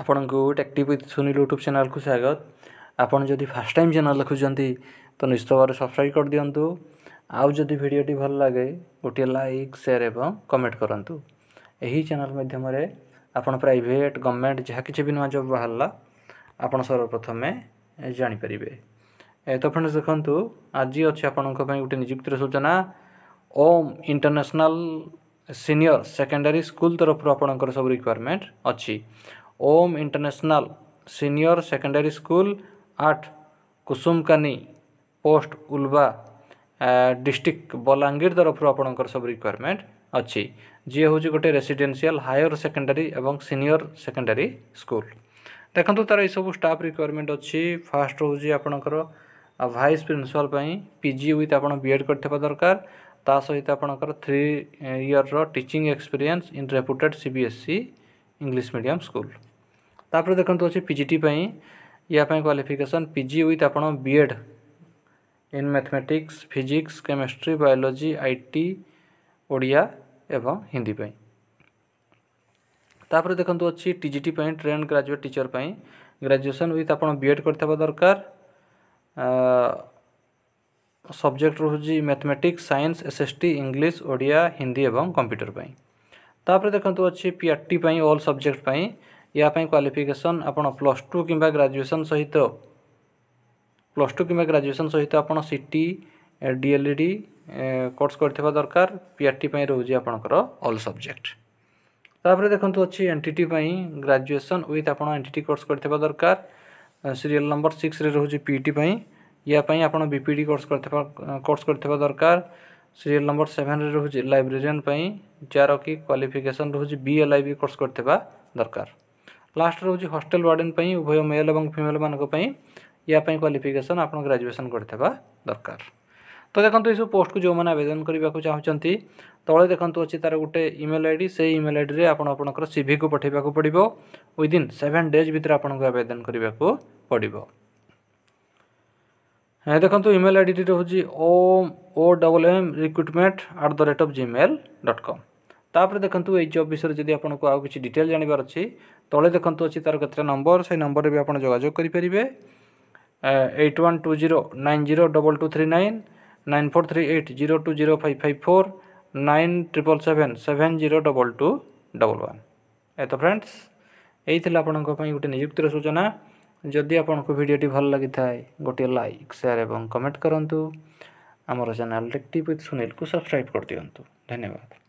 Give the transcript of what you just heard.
ଆପଣଙ୍କୁ ଟେକ୍ଟିଭ୍ with Sunil YouTube ଚ୍ୟାନେଲ୍କୁ ସ୍ୱାଗତ ଆପଣ ଯଦି ଫାର୍ଷ୍ଟ ଟାଇମ୍ ଚ୍ୟାନେଲ୍ ଦେଖୁଛନ୍ତି ତ ନିଶ୍ଚିତ ଭାବରେ ସବସ୍କ୍ରାଇବ୍ କରିଦିଅନ୍ତୁ ଆଉ ଯଦି ଭିଡ଼ିଓଟି ଭଲ ଲାଗେ ଗୋଟିଏ ଲାଇକ୍ ସେୟାର୍ ଏବଂ କମେଣ୍ଟ କରନ୍ତୁ ଏହି ଚ୍ୟାନେଲ୍ ମାଧ୍ୟମରେ ଆପଣ ପ୍ରାଇଭେଟ୍ ଗଭର୍ଣ୍ଣମେଣ୍ଟ ଯାହା କିଛି ବି ନୂଆ ଜବ୍ ବାହାରିଲା ଆପଣ ସର୍ବପ୍ରଥମେ ଜାଣିପାରିବେ ତ ଫ୍ରେଣ୍ଡସ୍ ଦେଖନ୍ତୁ ଆଜି ଅଛି ଆପଣଙ୍କ ପାଇଁ ଗୋଟେ ନିଯୁକ୍ତିର ସୂଚନା Om international senior secondary school ତରଫରୁ ଆପଣଙ୍କର ସବୁ ରିକ୍ୱାରମେଣ୍ଟ ଅଛି Om international senior secondary school आठ କୁସୁମକାନି ପୋଷ୍ଟ ଉଲ୍ବା ଡିଷ୍ଟ୍ରିକ୍ଟ ବଲାଙ୍ଗୀର ତରଫରୁ ଆପଣଙ୍କର ସବୁ ରିକ୍ୱାରମେଣ୍ଟ ଅଛି ଯିଏ ହେଉଛି ଗୋଟେ ରେସିଡେନ୍ସିଆଲ୍ ହାୟର ସେକେଣ୍ଡାରୀ ଏବଂ ସିନିୟର ସେକେଣ୍ଡାରୀ ସ୍କୁଲ ଦେଖନ୍ତୁ ତା'ର ଏଇସବୁ ଷ୍ଟାଫ୍ ରିକ୍ୱାରମେଣ୍ଟ ଅଛି ଫାଷ୍ଟ ହେଉଛି ଆପଣଙ୍କର ଭାଇସ୍ ପ୍ରିନ୍ସିପାଲ୍ ପାଇଁ ପି ଜି ୱିଥ୍ ଆପଣ ବି ଏଡ଼୍ କରିଥିବା ଦରକାର ତା ସହିତ ଆପଣଙ୍କର three year teaching experience in reputed C B S C English medium school तापर देखते अच्छे पि जिटी पर क्वाफिकेसन पि जि ओथ आप Ed in mathematics physics chemistry biology I T Odia एवं हिंदी तापर देखते अच्छी T T train graduate teacher पर ग्राजुएसन ओथ आप एड कर दरकार सब्जेक्ट रोज mathematics science S S T English Odia Hindi एवं कंप्यूटर पर देखते अच्छे पी टी अल सब्जेक्ट पर ইয়াপাই କ୍ୱାଲିଫିକେସନ୍ ଆପଣ ପ୍ଲସ୍ ଟୁ କିମ୍ବା ଗ୍ରାଜୁଏସନ୍ ସହିତ ପ୍ଲସ୍ ଟୁ କିମ୍ବା ଗ୍ରାଜୁଏସନ୍ ସହିତ ଆପଣ C T D L E D course କରିଥିବା ଦରକାର ପି ଆର୍ ଟି ପାଇଁ ରହୁଛି ଆପଣଙ୍କର ଅଲ୍ ସବଜେକ୍ଟ ତାପରେ ଦେଖନ୍ତୁ ଅଛି ଏନ୍ ଟି ଟି ପାଇଁ ଗ୍ରାଜୁଏସନ୍ ୱିଥ୍ ଆପଣ ଏନ୍ ଟି ଟି କୋର୍ସ କରିଥିବା ଦରକାର ସିରିଏଲ୍ ନମ୍ବର ସିକ୍ସରେ ରହୁଛି ପି ଇ ଟି ପାଇଁ या आपड़ बीपीडी कोर्स कोर्स कर दरकार सीरियल नंबर सेवेन रोचे लाइब्रेरियान जार कि क्वालिफिकेसन रोचे B L I B course कर दरकार ଲାଷ୍ଟ ରହୁଛି ହଷ୍ଟେଲ ୱାର୍ଡେନ୍ ପାଇଁ ଉଭୟ ମେଲ୍ ଏବଂ ଫିମେଲ୍ମାନଙ୍କ ପାଇଁ ୟା ପାଇଁ କ୍ୱାଲିଫିକେସନ୍ ଆପଣ ଗ୍ରାଜୁଏସନ୍ କରିଥିବା ଦରକାର ତ ଦେଖନ୍ତୁ ଏସବୁ ପୋଷ୍ଟକୁ ଯେଉଁମାନେ ଆବେଦନ କରିବାକୁ ଚାହୁଁଛନ୍ତି ତଳେ ଦେଖନ୍ତୁ ଅଛି ତା'ର ଗୋଟେ ଇମେଲ୍ ଆଇ ଡ଼ି ସେଇ ଇମେଲ୍ ଆଇଡ଼ିରେ ଆପଣ ଆପଣଙ୍କର ସିଭିକୁ ପଠାଇବାକୁ ପଡ଼ିବ ୱିଦିନ୍ ସେଭେନ୍ ଡେଜ୍ ଭିତରେ ଆପଣଙ୍କୁ ଆବେଦନ କରିବାକୁ ପଡ଼ିବ ଦେଖନ୍ତୁ ଇମେଲ୍ ଆଇଡ଼ିଟି ରହୁଛି O O double M recruitment at the rate of Gmail dot com ତାପରେ ଦେଖନ୍ତୁ ଏଇ ଜବ୍ ବିଷୟରେ ଯଦି ଆପଣଙ୍କୁ ଆଉ କିଛି ଡିଟେଲ୍ ଜାଣିବାର ଅଛି ତଳେ ଦେଖନ୍ତୁ ଅଛି ତା'ର କେତେଟା ନମ୍ବର ସେଇ ନମ୍ବରରେ ବି ଆପଣ ଯୋଗାଯୋଗ କରିପାରିବେ eight one two zero nine zero double two three nine nine four three eight zero two zero five five four nine triple seven seven zero double two double one ଏ ତ ଫ୍ରେଣ୍ଡସ୍ ଏଇ ଥିଲା ଆପଣଙ୍କ ପାଇଁ ଗୋଟେ ନିଯୁକ୍ତିର ସୂଚନା ଯଦି ଆପଣଙ୍କୁ ଭିଡ଼ିଓଟି ଭଲ ଲାଗିଥାଏ ଗୋଟିଏ ଲାଇକ୍ ସେୟାର ଏବଂ କମେଣ୍ଟ କରନ୍ତୁ ଆମର ଚ୍ୟାନେଲ୍ ଟେକ୍ ଟିପ୍ ୱିଥ୍ ସୁନୀଲକୁ ସବସ୍କ୍ରାଇବ୍ କରିଦିଅନ୍ତୁ ଧନ୍ୟବାଦ